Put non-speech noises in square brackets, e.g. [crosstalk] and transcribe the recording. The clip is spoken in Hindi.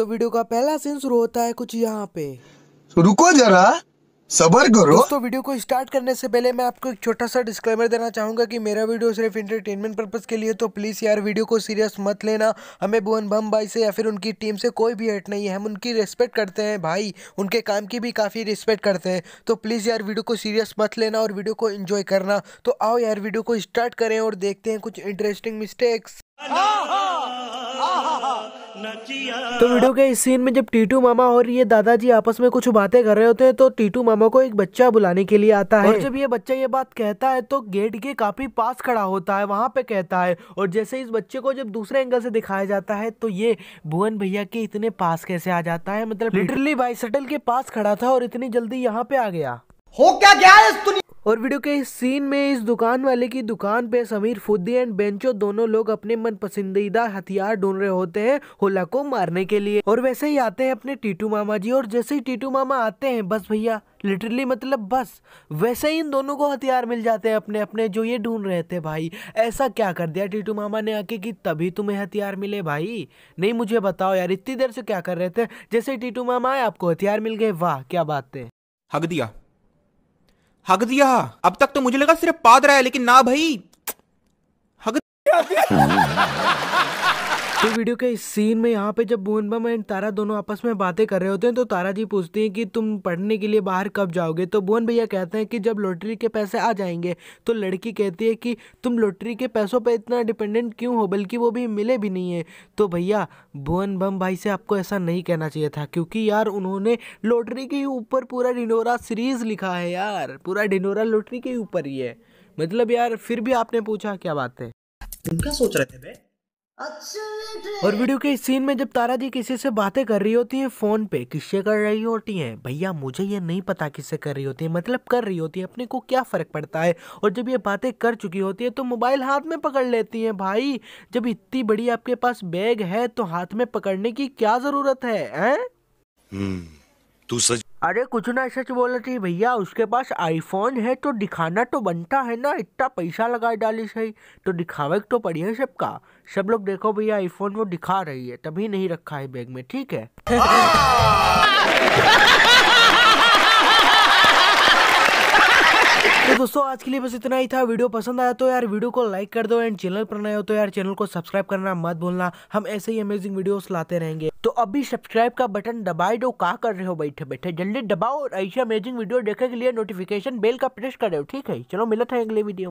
तो वीडियो का पहला सीन शुरू होता है कुछ यहाँ पे रुको जरा सबर करो दोस्तों वीडियो को स्टार्ट करने से पहले मैं आपको एक छोटा सा डिस्क्लेमर देना चाहूंगा कि मेरा वीडियो सिर्फ इंटरटेनमेंट पर्पज़ के लिए तो प्लीज़ यार वीडियो को सीरियस मत लेना हमें भुवन बम भाई से या फिर उनकी टीम से कोई भी हट नहीं है हम उनकी रिस्पेक्ट करते हैं भाई उनके काम की भी काफ़ी रिस्पेक्ट करते हैं तो प्लीज़ यार वीडियो को सीरियस मत लेना और वीडियो को इंजॉय करना तो आओ यार वीडियो को स्टार्ट करें और देखते हैं कुछ इंटरेस्टिंग मिस्टेक्स तो वीडियो के इस सीन में जब टीटू मामा और ये दादाजी आपस में कुछ बातें कर रहे होते हैं तो टीटू मामा को एक बच्चा बुलाने के लिए आता है और जब ये बच्चा ये बात कहता है तो गेट के काफी पास खड़ा होता है वहां पे कहता है और जैसे इस बच्चे को जब दूसरे एंगल से दिखाया जाता है तो ये भुवन भैया के इतने पास कैसे आ जाता है मतलब लिटरली बाइसटल के पास खड़ा था और इतनी जल्दी यहाँ पे आ गया हो क्या गया है और वीडियो के इस सीन में इस दुकान वाले की दुकान पे समीर फुद्दी एंड बेंचो दोनों लोग अपने मन पसंदीदा हथियार ढूंढ रहे होते हैं होला को मारने के लिए और वैसे ही आते हैं अपने टीटू मामा जी और जैसे ही टीटू मामा आते हैं बस भैया लिटरली मतलब बस वैसे ही इन दोनों को हथियार मिल जाते हैं अपने अपने जो ये ढूंढ रहे थे भाई ऐसा क्या कर दिया टीटू मामा ने आके कि तभी तुम्हें हथियार मिले भाई नहीं मुझे बताओ यार इतनी देर से क्या कर रहे थे जैसे टीटू मामा आए आपको हथियार मिल गए वाह क्या बात है हक दिया हक दिया अब तक तो मुझे लगा सिर्फ पाद रहा है लेकिन ना भाई हक दिया तो वीडियो के इस सीन में यहाँ पे जब बम एंड तारा दोनों आपस में बातें कर रहे होते हैं तो तारा जी पूछती हैं कि तुम पढ़ने के लिए बाहर कब जाओगे तो भुवन भैया कहते हैं कि जब लॉटरी के पैसे आ जाएंगे तो लड़की कहती है कि तुम लॉटरी के पैसों पर इतना डिपेंडेंट क्यों हो बल्कि वो भी मिले भी नहीं है तो भैया भुवन बम भाई से आपको ऐसा नहीं कहना चाहिए था क्योंकि यार उन्होंने लॉटरी के ऊपर पूरा डिनोरा सीरीज़ लिखा है यार पूरा डिनोरा लॉटरी के ऊपर ही है मतलब यार फिर भी आपने पूछा क्या बात है तुम क्या सोच रहे थे भाई और वीडियो के इस सीन में जब तारा जी किसी से बातें कर रही होती हैं फ़ोन पे किससे कर रही होती हैं भैया मुझे ये नहीं पता किससे कर रही होती है मतलब कर रही होती है अपने को क्या फ़र्क पड़ता है और जब ये बातें कर चुकी होती है तो मोबाइल हाथ में पकड़ लेती हैं भाई जब इतनी बड़ी आपके पास बैग है तो हाथ में पकड़ने की क्या ज़रूरत है, है? हम्म, तू सच अरे कुछ ना सच बोल रही भैया उसके पास आईफोन है तो दिखाना तो बनता है ना इतना पैसा लगा डाली सही तो दिखावे तो पड़ी है सबका सब लोग देखो भैया आईफोन वो दिखा रही है तभी नहीं रखा है बैग में ठीक है [laughs] हाँ। दोस्तों आज के लिए बस इतना ही था वीडियो पसंद आया तो यार वीडियो को लाइक कर दो एंड चैनल पर नए हो तो यार चैनल को सब्सक्राइब करना मत भूलना हम ऐसे ही अमेजिंग वीडियोस लाते रहेंगे तो अभी सब्सक्राइब का बटन दबाए दो कहा कर रहे हो बैठे बैठे जल्दी दबाओ और ऐसी अमेजिंग वीडियो देखने के लिए नोटिफिकेशन बेल का प्रेस कर रहे हो ठीक है चलो मिलता है अगले वीडियो